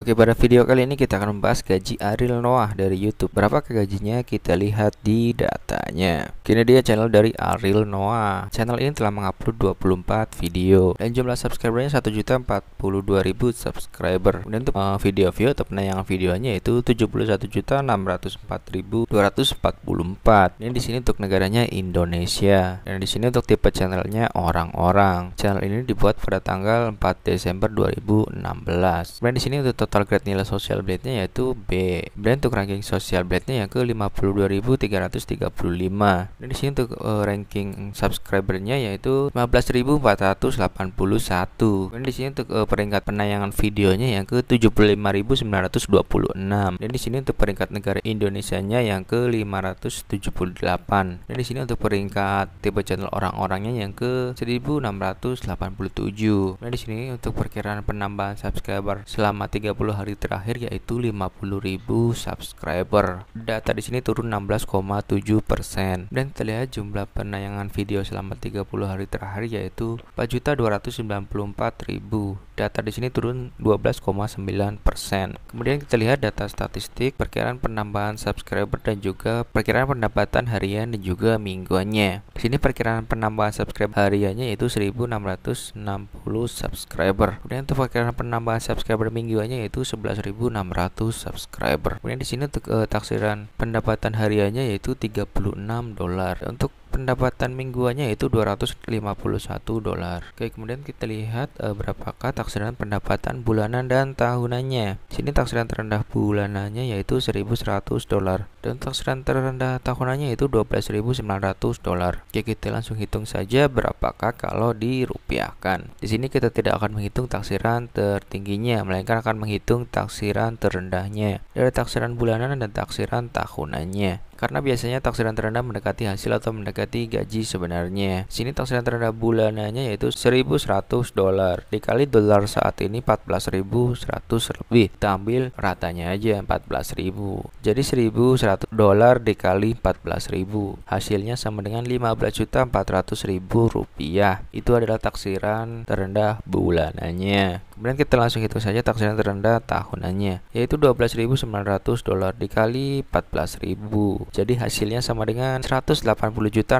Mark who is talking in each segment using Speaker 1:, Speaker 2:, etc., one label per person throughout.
Speaker 1: Oke, pada video kali ini kita akan membahas gaji Ariel Noah dari YouTube. berapa gajinya? Kita lihat di datanya. Kini dia channel dari Ariel Noah. Channel ini telah mengupload 24 video dan jumlah subscribernya 1.042.000 subscriber. Dan untuk uh, video view atau penayangan videonya itu 71.604.244. Ini di sini untuk negaranya Indonesia dan di sini untuk tipe channelnya orang-orang. Channel ini dibuat pada tanggal 4 Desember 2016. Kemudian di sini untuk total grade nilai social blade-nya yaitu B. Dan untuk ranking social blade-nya yang ke 52.335. Dan di sini untuk uh, ranking nya yaitu 15.481. Dan di sini untuk uh, peringkat penayangan videonya yang ke 75.926. Dan di sini untuk peringkat negara Indonesia nya yang ke 578. Dan di sini untuk peringkat tipe channel orang-orangnya yang ke 1687. Dan di sini untuk perkiraan penambahan subscriber selama 30 30 hari terakhir yaitu 50.000 subscriber. Data di sini turun 16,7%. Dan terlihat jumlah penayangan video selama 30 hari terakhir yaitu 4.294.000 data di sini turun 12,9%. persen. Kemudian kita lihat data statistik, perkiraan penambahan subscriber dan juga perkiraan pendapatan harian dan juga mingguannya. Di sini perkiraan penambahan subscriber hariannya yaitu 1660 subscriber. Kemudian untuk perkiraan penambahan subscriber mingguannya yaitu 11.600 subscriber. Kemudian di sini untuk uh, taksiran pendapatan hariannya yaitu 36 dolar. Untuk pendapatan mingguannya itu 251 dolar. Oke, kemudian kita lihat e, berapakah taksiran pendapatan bulanan dan tahunannya. Sini taksiran terendah bulanannya yaitu 1100 dolar dan taksiran terendah tahunannya yaitu 12900 dolar. Oke, kita langsung hitung saja berapakah kalau dirupiahkan. Di sini kita tidak akan menghitung taksiran tertingginya, melainkan akan menghitung taksiran terendahnya dari taksiran bulanan dan taksiran tahunannya karena biasanya taksiran terendah mendekati hasil atau mendekati gaji sebenarnya. Sini taksiran terendah bulanannya yaitu 1100 dolar dikali dolar saat ini 14.100 lebih. Kita ambil ratanya aja 14.000. Jadi 1.100 dolar dikali 14.000 hasilnya sama dengan 15.400.000 rupiah. Itu adalah taksiran terendah bulanannya. Kemudian kita langsung hitung saja taksiran terendah tahunannya, yaitu 12.900 dolar dikali 14.000. Jadi hasilnya sama dengan 180.600.000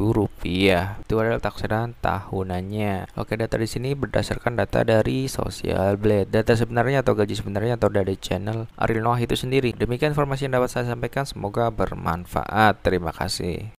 Speaker 1: rupiah. Itu adalah taksiran tahunannya. Oke, data di sini berdasarkan data dari Social Blade. Data sebenarnya atau gaji sebenarnya atau dari channel Ariel Noah itu sendiri. Demikian informasi yang dapat saya sampaikan, semoga bermanfaat. Terima kasih.